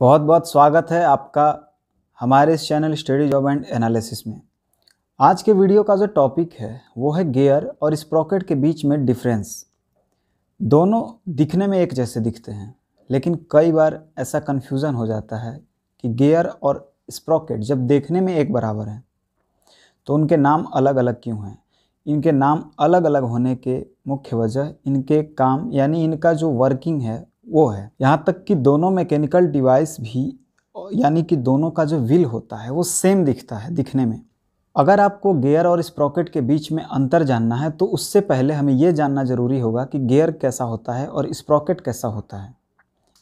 बहुत बहुत स्वागत है आपका हमारे इस channel study job and analysis में आज के वीडियो का जो टॉपिक है वो है गियर और स्प्रॉकेट के बीच में डिफरेंस दोनों दिखने में एक जैसे दिखते हैं लेकिन कई बार ऐसा कन्फ्यूज़न हो जाता है कि गियर और स्प्रॉकेट जब देखने में एक बराबर हैं तो उनके नाम अलग अलग क्यों हैं इनके नाम अलग अलग होने के मुख्य वजह इनके काम यानी इनका जो वर्किंग है वो है यहाँ तक कि दोनों मैकेनिकल डिवाइस भी यानी कि दोनों का जो व्हील होता है वो सेम दिखता है दिखने में अगर आपको गियर और स्प्रॉकेट के बीच में अंतर जानना है तो उससे पहले हमें ये जानना ज़रूरी होगा कि गियर कैसा होता है और स्प्रॉकेट कैसा होता है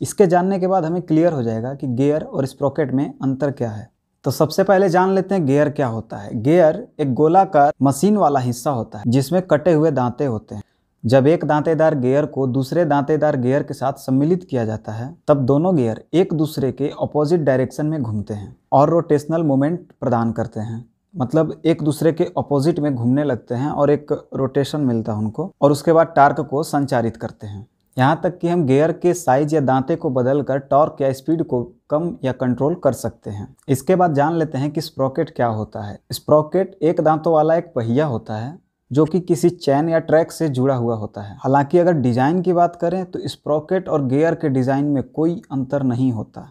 इसके जानने के बाद हमें क्लियर हो जाएगा कि गियर और स्प्रॉकेट में अंतर क्या है तो सबसे पहले जान लेते हैं गेयर क्या होता है गेयर एक गोलाकार मशीन वाला हिस्सा होता है जिसमें कटे हुए दांते होते हैं जब एक दांतेदार गियर को दूसरे दांतेदार गियर के साथ सम्मिलित किया जाता है तब दोनों गियर एक दूसरे के अपोजिट डायरेक्शन में घूमते हैं और रोटेशनल मोमेंट प्रदान करते हैं मतलब एक दूसरे के अपोजिट में घूमने लगते हैं और एक रोटेशन मिलता है उनको और उसके बाद टार्क को संचारित करते हैं यहाँ तक कि हम गेयर के साइज या दांते को बदलकर टॉर्क या स्पीड को कम या कंट्रोल कर सकते हैं इसके बाद जान लेते हैं कि स्प्रॉकेट क्या होता है स्प्रॉकेट एक दांतों वाला एक पहिया होता है जो कि किसी चैन या ट्रैक से जुड़ा हुआ होता है हालांकि अगर डिज़ाइन की बात करें तो स्प्रॉकेट और गेयर के डिज़ाइन में कोई अंतर नहीं होता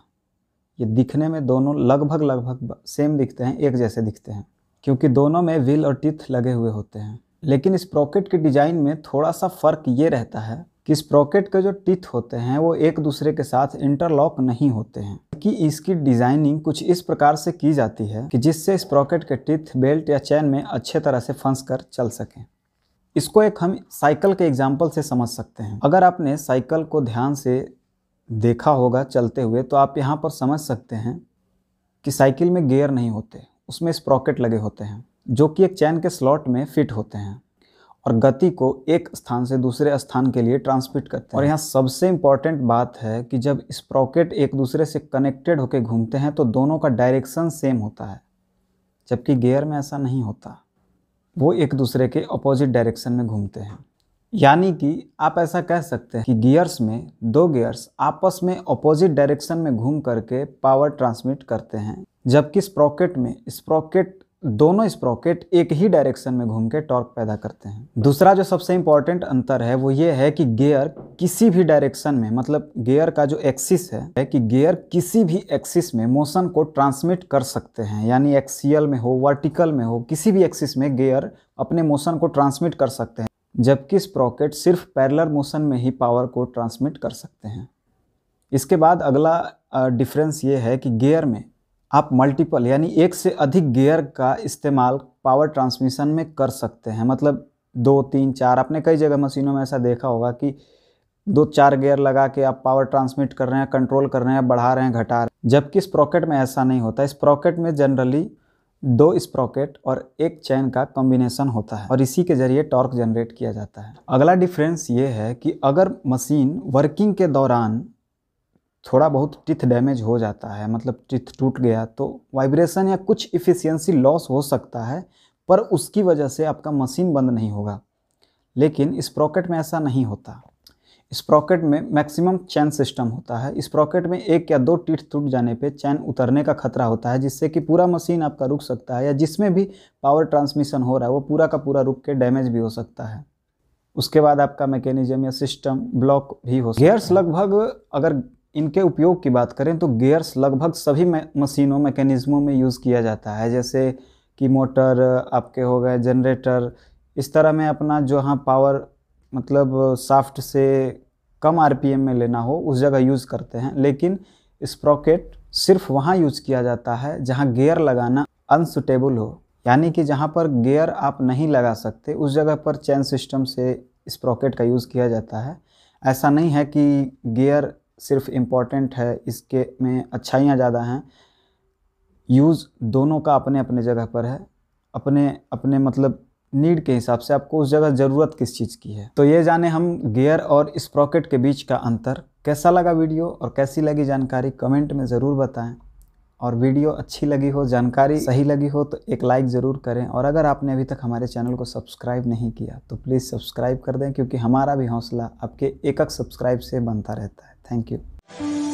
ये दिखने में दोनों लगभग लगभग सेम दिखते हैं एक जैसे दिखते हैं क्योंकि दोनों में व्हील और टीथ लगे हुए होते हैं लेकिन इस प्रॉकेट के डिज़ाइन में थोड़ा सा फ़र्क ये रहता है कि स्प्रॉकेट के जो टिथ होते हैं वो एक दूसरे के साथ इंटरलॉक नहीं होते हैं कि इसकी डिजाइनिंग कुछ इस प्रकार से की जाती है कि जिससे स्प्रॉकेट के टिथ बेल्ट या चैन में अच्छे तरह से फंस कर चल सकें इसको एक हम साइकिल के एग्जाम्पल से समझ सकते हैं अगर आपने साइकिल को ध्यान से देखा होगा चलते हुए तो आप यहाँ पर समझ सकते हैं कि साइकिल में गेयर नहीं होते उसमें स्प्रॉकेट लगे होते हैं जो कि एक चैन के स्लॉट में फिट होते हैं और गति को एक स्थान से दूसरे स्थान के लिए ट्रांसमिट करते हैं और यहाँ सबसे इम्पॉर्टेंट बात है कि जब स्प्रॉकेट एक दूसरे से कनेक्टेड होकर घूमते हैं तो दोनों का डायरेक्शन सेम होता है जबकि गेयर में ऐसा नहीं होता वो एक दूसरे के अपोजिट डायरेक्शन में घूमते हैं यानी कि आप ऐसा कह सकते हैं कि गियर्स में दो गियर्स आपस में अपोजिट डायरेक्शन में घूम करके पावर ट्रांसमिट करते हैं जबकि स्प्रॉकेट में स्प्रॉकेट दोनों स्प्रॉकेट एक ही डायरेक्शन में घूम के टॉर्क पैदा करते हैं दूसरा जो सबसे इंपॉर्टेंट अंतर है वो ये है कि गेयर किसी भी डायरेक्शन में मतलब गेयर का जो एक्सिस है, है कि गेयर किसी भी एक्सिस में मोशन को ट्रांसमिट कर सकते हैं यानी एक्सियल में हो वर्टिकल में हो किसी भी एक्सिस में गेयर अपने मोशन को ट्रांसमिट कर सकते हैं जबकि स्प्रॉकेट सिर्फ पैरलर मोशन में ही पावर को ट्रांसमिट कर सकते हैं इसके बाद अगला डिफरेंस ये है कि गेयर में आप मल्टीपल यानी एक से अधिक गियर का इस्तेमाल पावर ट्रांसमिशन में कर सकते हैं मतलब दो तीन चार आपने कई जगह मशीनों में ऐसा देखा होगा कि दो चार गियर लगा के आप पावर ट्रांसमिट कर रहे हैं कंट्रोल कर रहे हैं बढ़ा रहे हैं घटा रहे हैं जबकि प्रॉकेट में ऐसा नहीं होता इस प्रॉकेट में जनरली दो स्प्रॉकेट और एक चैन का कॉम्बिनेशन होता है और इसी के जरिए टॉर्क जनरेट किया जाता है अगला डिफरेंस ये है कि अगर मशीन वर्किंग के दौरान थोड़ा बहुत टिथ डैमेज हो जाता है मतलब टिथ टूट गया तो वाइब्रेशन या कुछ इफ़िशियंसी लॉस हो सकता है पर उसकी वजह से आपका मशीन बंद नहीं होगा लेकिन इस प्रॉकेट में ऐसा नहीं होता इस प्रॉकेट में मैक्सिमम चैन सिस्टम होता है इस प्रॉकेट में एक या दो टिथ टूट जाने पर चैन उतरने का खतरा होता है जिससे कि पूरा मशीन आपका रुक सकता है या जिसमें भी पावर ट्रांसमिशन हो रहा है वो पूरा का पूरा रुक के डैमेज भी हो सकता है उसके बाद आपका मैकेनिज्म या सिस्टम ब्लॉक भी हो गेयर्स लगभग अगर इनके उपयोग की बात करें तो गियर्स लगभग सभी मशीनों मैकेनिज़्मों में यूज़ किया जाता है जैसे कि मोटर आपके हो गए जनरेटर इस तरह में अपना जो हाँ पावर मतलब साफ्ट से कम आरपीएम में लेना हो उस जगह यूज़ करते हैं लेकिन स्प्रॉकेट सिर्फ वहाँ यूज़ किया जाता है जहाँ गेयर लगाना अनसुटेबल हो यानी कि जहाँ पर गेयर आप नहीं लगा सकते उस जगह पर चैन सिस्टम से स्प्रॉकेट का यूज़ किया जाता है ऐसा नहीं है कि गेयर सिर्फ इम्पॉर्टेंट है इसके में अच्छाइयाँ ज़्यादा हैं यूज़ दोनों का अपने अपने जगह पर है अपने अपने मतलब नीड के हिसाब से आपको उस जगह ज़रूरत किस चीज़ की है तो ये जाने हम गियर और स्प्रॉकेट के बीच का अंतर कैसा लगा वीडियो और कैसी लगी जानकारी कमेंट में ज़रूर बताएं और वीडियो अच्छी लगी हो जानकारी सही लगी हो तो एक लाइक ज़रूर करें और अगर आपने अभी तक हमारे चैनल को सब्सक्राइब नहीं किया तो प्लीज़ सब्सक्राइब कर दें क्योंकि हमारा भी हौसला आपके एक एक सब्सक्राइब से बनता रहता है थैंक यू